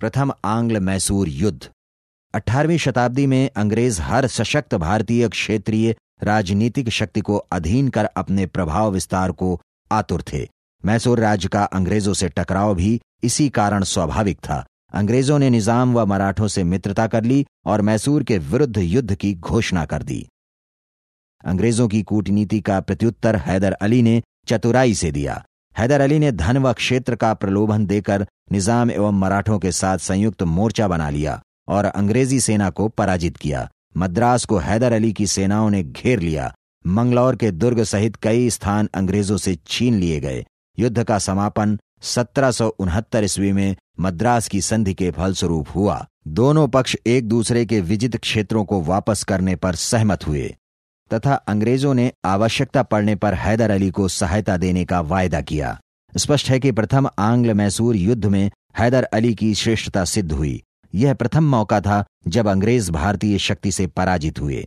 प्रथम आंग्ल मैसूर युद्ध 18वीं शताब्दी में अंग्रेज हर सशक्त भारतीय क्षेत्रीय राजनीतिक शक्ति को अधीन कर अपने प्रभाव विस्तार को आतुर थे मैसूर राज्य का अंग्रेजों से टकराव भी इसी कारण स्वाभाविक था अंग्रेजों ने निजाम व मराठों से मित्रता कर ली और मैसूर के विरुद्ध युद्ध की घोषणा कर दी अंग्रेजों की कूटनीति का प्रत्युत्तर हैदर अली ने चतुराई से दिया हैदर अली ने धन व क्षेत्र का प्रलोभन देकर निजाम एवं मराठों के साथ संयुक्त मोर्चा बना लिया और अंग्रेजी सेना को पराजित किया मद्रास को हैदर अली की सेनाओं ने घेर लिया मंगलौर के दुर्ग सहित कई स्थान अंग्रेजों से छीन लिए गए युद्ध का समापन सत्रह सौ उनहत्तर ईस्वी में मद्रास की संधि के फलस्वरूप हुआ दोनों पक्ष एक दूसरे के विजित क्षेत्रों को वापस करने पर सहमत हुए तथा अंग्रेजों ने आवश्यकता पड़ने पर हैदर अली को सहायता देने का वायदा किया स्पष्ट है कि प्रथम आंग्ल मैसूर युद्ध में हैदर अली की श्रेष्ठता सिद्ध हुई यह प्रथम मौका था जब अंग्रेज भारतीय शक्ति से पराजित हुए